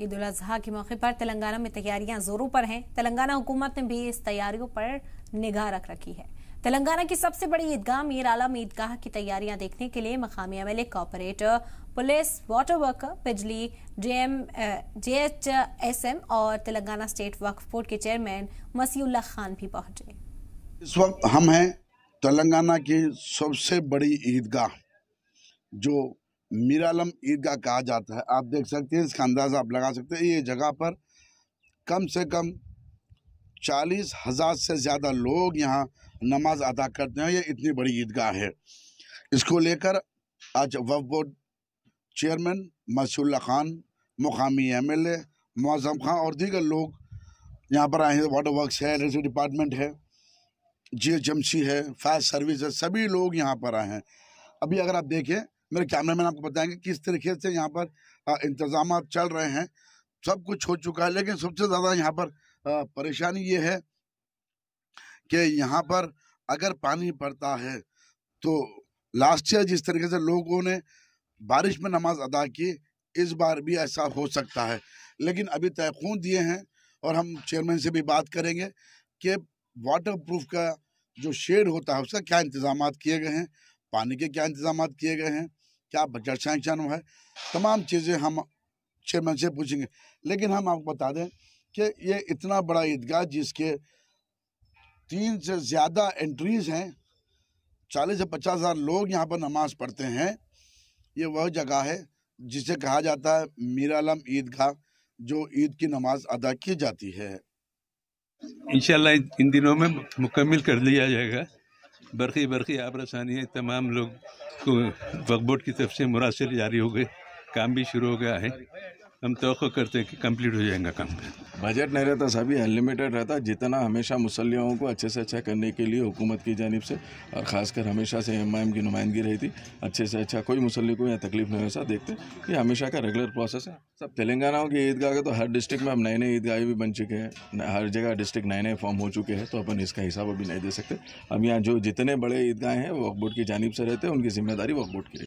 ईद उल अजहा के मौके पर तेलंगाना में तैयारियां जोरों पर हैं तेलंगाना हुकूमत ने भी इस तैयारियों पर निगाह रख रखी है तेलंगाना की सबसे बड़ी ईदगाह मीर आलम ईदगाह की तैयारियां देखने के लिए मकामी MLA corporator police water worker बिजली जेएम जेएचएसएम और तेलंगाना स्टेट वक्फ बोर्ड के चेयरमैन मसीउल्ला खान भी पहुंचे इस वक्त हम हैं तेलंगाना की सबसे बड़ी ईदगाह जो मीरालम ईदगाह कहा जाता है आप देख सकते हैं इसका अंदाज़ा आप लगा सकते हैं ये जगह पर कम से कम चालीस हज़ार से ज़्यादा लोग यहाँ नमाज अदा करते हैं ये इतनी बड़ी ईदगाह है इसको लेकर आज वफ बोर्ड चेयरमैन मसूल खान मुकामी एम एल मौजम खान और दीगर लोग यहाँ पर आए हैं वाटर वर्कस है रेलवे डिपार्टमेंट है जी एच एम सी है फायर सर्विस है सभी लोग यहाँ पर आए हैं अभी अगर आप देखें मेरे कैमरा मैन आपको बताएंगे किस तरीके से यहाँ पर इंतजाम चल रहे हैं सब कुछ हो चुका है लेकिन सबसे ज़्यादा यहाँ पर परेशानी ये है कि यहाँ पर अगर पानी पड़ता है तो लास्ट ईयर जिस तरीके से लोगों ने बारिश में नमाज अदा की इस बार भी ऐसा हो सकता है लेकिन अभी खून दिए हैं और हम चेयरमैन से भी बात करेंगे कि वाटर प्रूफ का जो शेड होता है उसका क्या इंतजाम किए गए हैं पानी के क्या इंतजाम किए गए हैं क्या बजट सैंक्शन है तमाम चीज़ें हम चेयरमैन से पूछेंगे लेकिन हम आपको बता दें कि ये इतना बड़ा ईदगाह जिसके तीन से ज़्यादा एंट्रीज हैं चालीस से पचास हज़ार लोग यहाँ पर नमाज़ पढ़ते हैं ये वह जगह है जिसे कहा जाता है मीरालम ईदगाह जो ईद की नमाज अदा की जाती है इन इन दिनों में मुकम्मल कर लिया जाएगा बरखी बरखी है तमाम लोग को बोर्ड की तरफ से मुरासर जारी हो गए काम भी शुरू हो गया है हम तो करते हैं कि कंप्लीट हो जाएगा काम बजट नहीं रहता सभी अनलिमिटेड रहता जितना हमेशा मुसलियों को अच्छे से अच्छा करने के लिए हुकूमत की जानब से और ख़ासकर हमेशा से एम की नुमाइंदगी रही थी अच्छे से अच्छा कोई मुसलिम को यहाँ तकलीफ नहीं होता देखते ये हमेशा का रेगुलर प्रोसेस है सब तेलंगाना की ईदगाह का तो हर डिस्ट्रिक्ट में अब नए नए ईदगाह भी बन चुके हैं हर जगह डिस्ट्रिक्ट नए नए फॉर्म हो चुके हैं तो अपन इसका हिसाब अभी नहीं दे सकते अब यहाँ जो जितने बड़े ईदगाह हैं वक्फ बोर्ड की जानब से रहते हैं उनकी जिम्मेदारी वक्फ बोर्ड की